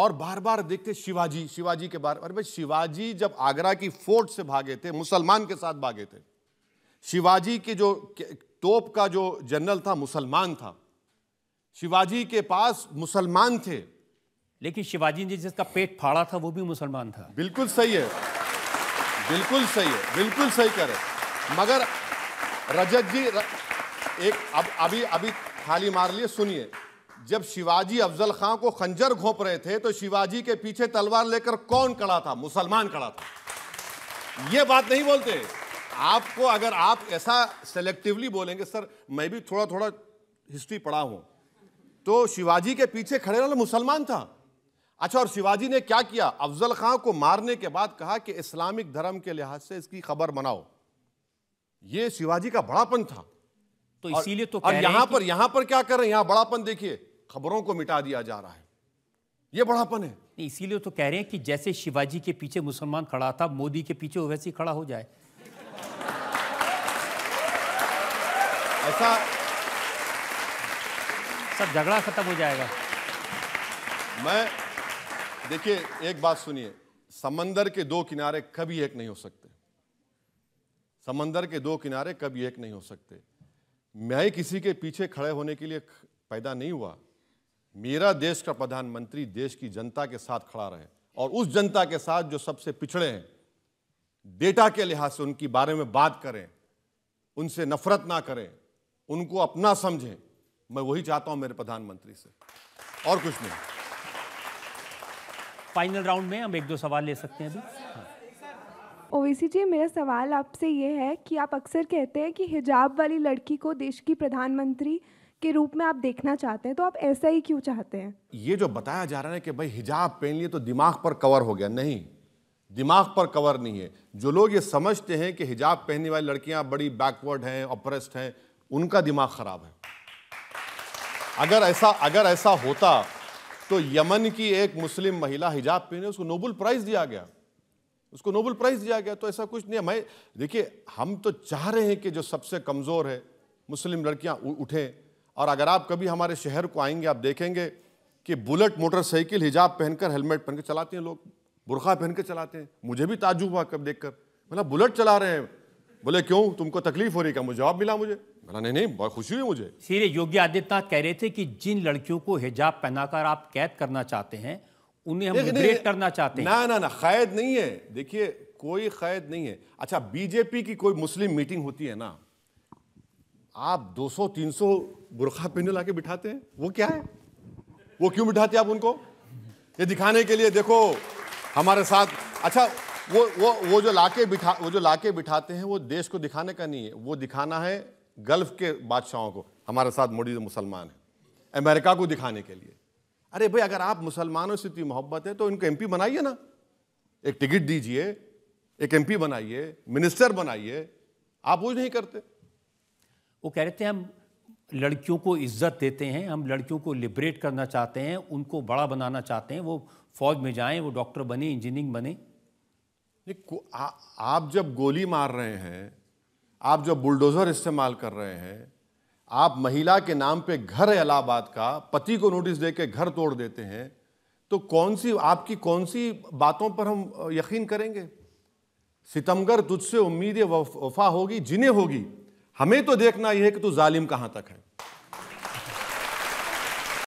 और बार बार देखते शिवाजी शिवाजी के बारे अरे भाई शिवाजी जब आगरा की फोर्ट से भागे थे मुसलमान के साथ भागे थे शिवाजी के जो तोप का जो जनरल था मुसलमान था शिवाजी के पास मुसलमान थे लेकिन शिवाजी ने जिसका पेट फाड़ा था वो भी मुसलमान था बिल्कुल सही है बिल्कुल सही है बिल्कुल सही करे मगर रजत जी र... एक अब अभी अभी थाली मार लिए सुनिए जब शिवाजी अफजल खां को खंजर घोप रहे थे तो शिवाजी के पीछे तलवार लेकर कौन कड़ा था मुसलमान कड़ा था यह बात नहीं बोलते आपको अगर आप ऐसा सेलेक्टिवली बोलेंगे सर मैं भी थोड़ा थोड़ा हिस्ट्री पढ़ा हूं तो शिवाजी के पीछे खड़े वाला मुसलमान था अच्छा और शिवाजी ने क्या किया अफजल खां को मारने के बाद कहा कि इस्लामिक धर्म के लिहाज से इसकी खबर मनाओ ये शिवाजी का बड़ापन था तो इसीलिए तो और यहां पर यहां पर क्या कर रहे हैं यहां बड़ापन देखिए खबरों को मिटा दिया जा रहा है ये बड़ापन है इसीलिए तो कह रहे हैं कि जैसे शिवाजी के पीछे मुसलमान खड़ा था मोदी के पीछे वैसे ही खड़ा हो जाए ऐसा सब झगड़ा खत्म हो जाएगा मैं देखिए एक बात सुनिए समंदर के दो किनारे कभी एक नहीं हो सकते समंदर के दो किनारे कभी एक नहीं हो सकते मैं किसी के पीछे खड़े होने के लिए पैदा नहीं हुआ मेरा देश का प्रधानमंत्री देश की जनता के साथ खड़ा रहे और उस जनता के साथ जो सबसे पिछड़े हैं डेटा के लिहाज से उनकी बारे में बात करें उनसे नफरत ना करें उनको अपना समझें मैं वही चाहता हूं मेरे प्रधानमंत्री से और कुछ नहीं फाइनल राउंड में हम एक दो सवाल ले सकते हैं अभी हाँ। ओवैसी जी मेरा सवाल आपसे ये है कि आप अक्सर कहते हैं कि हिजाब वाली लड़की को देश की प्रधानमंत्री के रूप में आप देखना चाहते हैं तो आप ऐसा ही क्यों चाहते हैं ये जो बताया जा रहा है कि भाई हिजाब पहन लिए तो दिमाग पर कवर हो गया नहीं दिमाग पर कवर नहीं है जो लोग ये समझते हैं कि हिजाब पहनने वाली लड़कियां बड़ी बैकवर्ड हैं ऑपरेस्ट हैं उनका दिमाग ख़राब है अगर ऐसा अगर ऐसा होता तो यमन की एक मुस्लिम महिला हिजाब पहने उसको नोबल प्राइज़ दिया गया उसको नोबल प्राइज़ दिया गया तो ऐसा कुछ नहीं मैं देखिए हम तो चाह रहे हैं कि जो सबसे कमज़ोर है मुस्लिम लड़कियां उठें और अगर आप कभी हमारे शहर को आएंगे आप देखेंगे कि बुलेट मोटरसाइकिल हिजाब पहनकर हेलमेट पहन चलाते हैं लोग बुरखा पहन चलाते हैं मुझे भी ताजुब हुआ कब देख कर मतलब बुलेट चला रहे हैं बोले क्यों तुमको तकलीफ हो रही क्या मुझे जवाब मिला मुझे बोला नहीं नहीं बहुत खुशी हुई मुझे सीरे योगी आदित्यनाथ कह रहे थे कि जिन लड़कियों को हिजाब पहनाकर आप कैद करना चाहते हैं उन्हें हम करना चाहते हैं ना ना ना कैद नहीं है देखिए कोई कैद नहीं है अच्छा बीजेपी की कोई मुस्लिम मीटिंग होती है ना आप 200-300 बुरखा पहने लाके बिठाते हैं वो क्या है वो क्यों बिठाते हैं आप उनको ये दिखाने के लिए देखो हमारे साथ अच्छा वो वो वो जो लाके बिठा वो जो लाके बिठाते हैं वो देश को दिखाने का नहीं है वो दिखाना है गल्फ के बादशाहों को हमारे साथ मोदी मुसलमान है अमेरिका को दिखाने के लिए अरे भाई अगर आप मुसलमानों से इतनी मोहब्बत है तो इनको एम बनाइए ना एक टिकट दीजिए एक एम बनाइए मिनिस्टर बनाइए आप वो नहीं करते वो कह रहे थे हम लड़कियों को इज्जत देते हैं हम लड़कियों को लिबरेट करना चाहते हैं उनको बड़ा बनाना चाहते हैं वो फौज में जाएं वो डॉक्टर बने इंजीनियरिंग बने आ, आप जब गोली मार रहे हैं आप जब बुलडोज़र इस्तेमाल कर रहे हैं आप महिला के नाम पे घर इलाहाबाद का पति को नोटिस दे के घर तोड़ देते हैं तो कौन सी आपकी कौन सी बातों पर हम यकीन करेंगे सितमगर तुझसे उम्मीद वफा होगी जिन्हें होगी हमें तो देखना यह है कि तू जालिम कहां तक है